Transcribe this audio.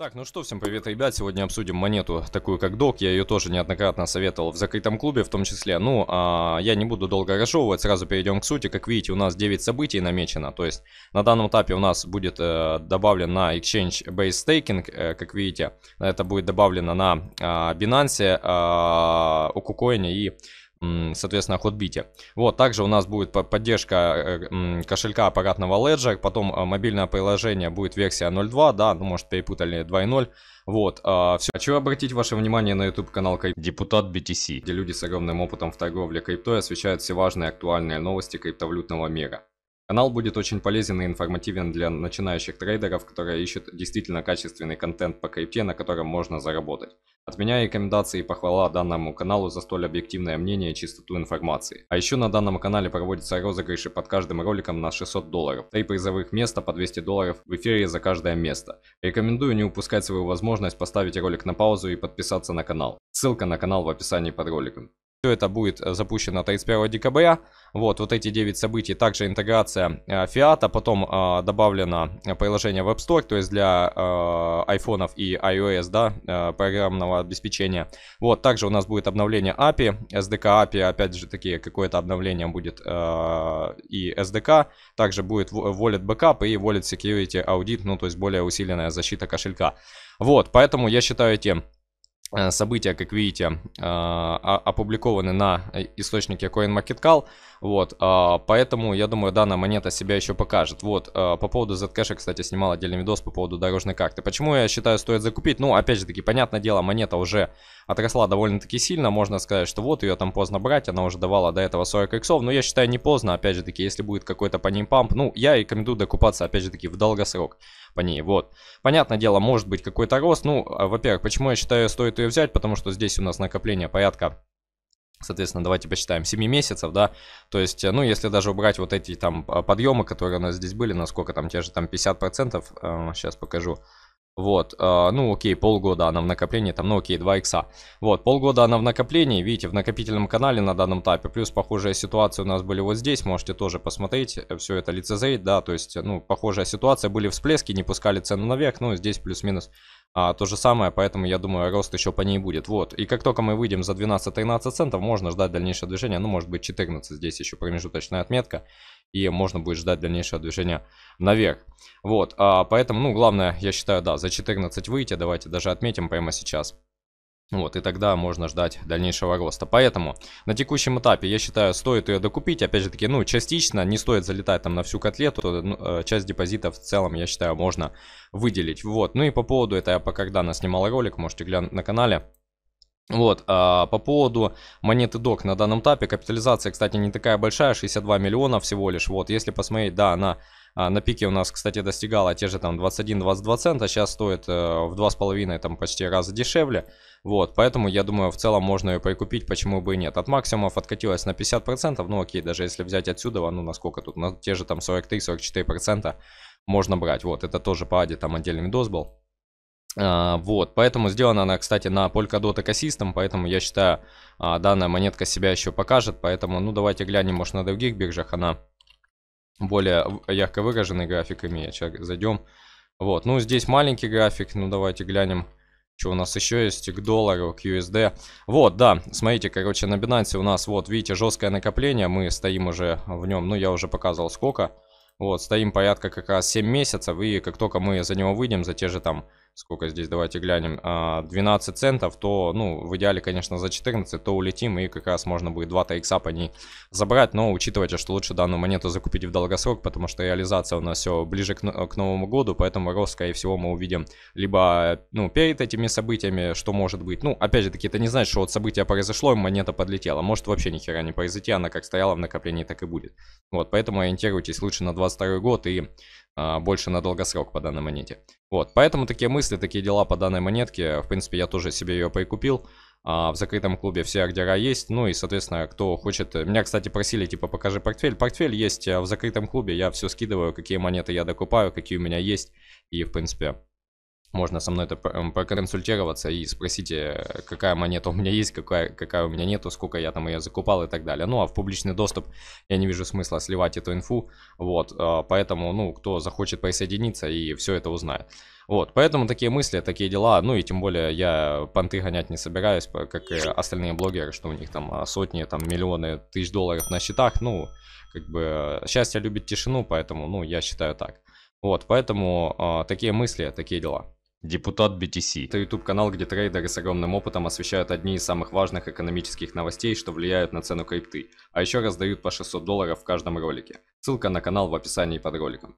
Так, ну что, всем привет, ребят. Сегодня обсудим монету, такую как док. Я ее тоже неоднократно советовал в закрытом клубе в том числе. Ну, а, я не буду долго разжевывать, сразу перейдем к сути. Как видите, у нас 9 событий намечено. То есть, на данном этапе у нас будет э, добавлен на Exchange Base Staking, э, как видите. Это будет добавлено на э, Binance, э, OkuCoin и соответственно, ходбите. Вот, также у нас будет поддержка э, кошелька аппаратного Ledger, потом э, мобильное приложение будет версия 0.2, да, ну, может, перепутали 2.0, вот, э, а, все. Хочу а обратить ваше внимание на YouTube канал Крип... Депутат BTC, где люди с огромным опытом в торговле криптой освещают все важные актуальные новости криптовалютного мира. Канал будет очень полезен и информативен для начинающих трейдеров, которые ищут действительно качественный контент по крипте, на котором можно заработать. От меня рекомендации и похвала данному каналу за столь объективное мнение и чистоту информации. А еще на данном канале проводятся розыгрыши под каждым роликом на 600 долларов. Три призовых места по 200 долларов в эфире за каждое место. Рекомендую не упускать свою возможность поставить ролик на паузу и подписаться на канал. Ссылка на канал в описании под роликом. Все это будет э, запущено 31 декабря. Вот, вот эти 9 событий. Также интеграция э, Fiat, а потом э, добавлено э, приложение в App Store, то есть для э, iPhone и iOS, да, э, программного обеспечения. Вот, также у нас будет обновление API, SDK API, опять же таки, какое-то обновление будет э, и SDK. Также будет Wallet Backup и Wallet Security Audit, ну, то есть более усиленная защита кошелька. Вот, поэтому я считаю тем, Э, события, как видите, э, опубликованы на э, источнике CoinMarketCal, вот, поэтому, я думаю, данная монета себя еще покажет. Вот, по поводу Zcash, кстати, снимал отдельный видос по поводу дорожной карты. Почему я считаю, стоит закупить? Ну, опять же таки, понятное дело, монета уже отросла довольно-таки сильно, можно сказать, что вот, ее там поздно брать, она уже давала до этого 40 иксов, но я считаю, не поздно, опять же таки, если будет какой-то по ним памп, ну, я рекомендую докупаться, опять же таки, в долгосрок по ней, вот. Понятное дело, может быть какой-то рост, ну, а, во-первых, почему я считаю, стоит ее взять, потому что здесь у нас накопление порядка Соответственно, давайте посчитаем 7 месяцев, да, то есть, ну, если даже убрать вот эти там а, подъемы, которые у нас здесь были, насколько там те же там 50%, э, а, сейчас покажу, вот, э, ну окей, полгода она в накоплении, там, ну окей, 2 икса. Вот, полгода она в накоплении, видите, в накопительном канале на данном этапе. Плюс похожая ситуация у нас были вот здесь, можете тоже посмотреть, э, все это лицезреть, да, то есть, э, ну, похожая ситуация, были всплески, не пускали цену наверх, ну, здесь плюс-минус а, то же самое, поэтому я думаю, рост еще по ней будет. Вот, и как только мы выйдем за 12-13 центов, можно ждать дальнейшее движение, ну, может быть, 14, здесь еще промежуточная отметка, и можно будет ждать дальнейшее движение наверх. Вот, а, поэтому, ну, главное, я считаю, да, за 14 выйти, давайте даже отметим прямо сейчас. Вот, и тогда можно ждать дальнейшего роста. Поэтому на текущем этапе, я считаю, стоит ее докупить. Опять же таки, ну, частично, не стоит залетать там на всю котлету. Э, ну, э, часть депозита в целом, я считаю, можно выделить. Вот, ну и по поводу, это я пока когда снимал ролик, можете глянуть на канале. Вот, а по поводу монеты док на данном этапе, капитализация, кстати, не такая большая, 62 миллиона всего лишь, вот, если посмотреть, да, она а, на пике у нас, кстати, достигала те же там 21-22 цента, сейчас стоит э, в 2,5 там почти раза дешевле. Вот, поэтому я думаю, в целом можно ее прикупить, почему бы и нет. От максимумов откатилась на 50%, ну окей, даже если взять отсюда, ну насколько тут, на те же там 43-44% можно брать. Вот, это тоже по аде там отдельный видос был. А, вот, поэтому сделана она, кстати, на Polkadot Ecosystem, поэтому я считаю, а, данная монетка себя еще покажет, поэтому, ну, давайте глянем, может, на других биржах она более ярко выраженный график имеет. Сейчас зайдем. Вот, ну здесь маленький график, ну давайте глянем. Что у нас еще есть к доллару, к USD. Вот, да, смотрите, короче, на Binance у нас, вот, видите, жесткое накопление. Мы стоим уже в нем, ну, я уже показывал сколько. Вот, стоим порядка как раз 7 месяцев. И как только мы за него выйдем, за те же там сколько здесь, давайте глянем, 12 а, центов, то, ну, в идеале, конечно, за 14, то улетим, и как раз можно будет 2 тайкса по ней забрать, но учитывайте, что лучше данную монету закупить в долгосрок, потому что реализация у нас все ближе к, к Новому году, поэтому рост, скорее всего, мы увидим либо, ну, перед этими событиями, что может быть, ну, опять же таки, это не значит, что вот событие произошло, и монета подлетела, может вообще ни хера не произойти, она как стояла в накоплении, так и будет. Вот, поэтому ориентируйтесь лучше на 22 год и а, больше на долгосрок по данной монете. Вот, поэтому такие мысли, такие дела по данной монетке. В принципе, я тоже себе ее прикупил. А, в закрытом клубе все ордера есть. Ну и, соответственно, кто хочет... Меня, кстати, просили, типа, покажи портфель. Портфель есть а, в закрытом клубе. Я все скидываю, какие монеты я докупаю, какие у меня есть. И, в принципе, можно со мной это эм, проконсультироваться и спросите, э, какая монета у меня есть, какая, какая у меня нету, сколько я там ее закупал и так далее. Ну, а в публичный доступ я не вижу смысла сливать эту инфу, вот, э, поэтому, ну, кто захочет присоединиться и все это узнает. Вот, поэтому такие мысли, такие дела, ну и тем более я понты гонять не собираюсь, как и остальные блогеры, что у них там а, сотни, там миллионы тысяч долларов на счетах, ну, как бы э, счастье любит тишину, поэтому, ну, я считаю так. Вот, поэтому э, такие мысли, такие дела. Депутат BTC. Это YouTube-канал, где трейдеры с огромным опытом освещают одни из самых важных экономических новостей, что влияют на цену крипты, а еще раздают по 600 долларов в каждом ролике. Ссылка на канал в описании под роликом.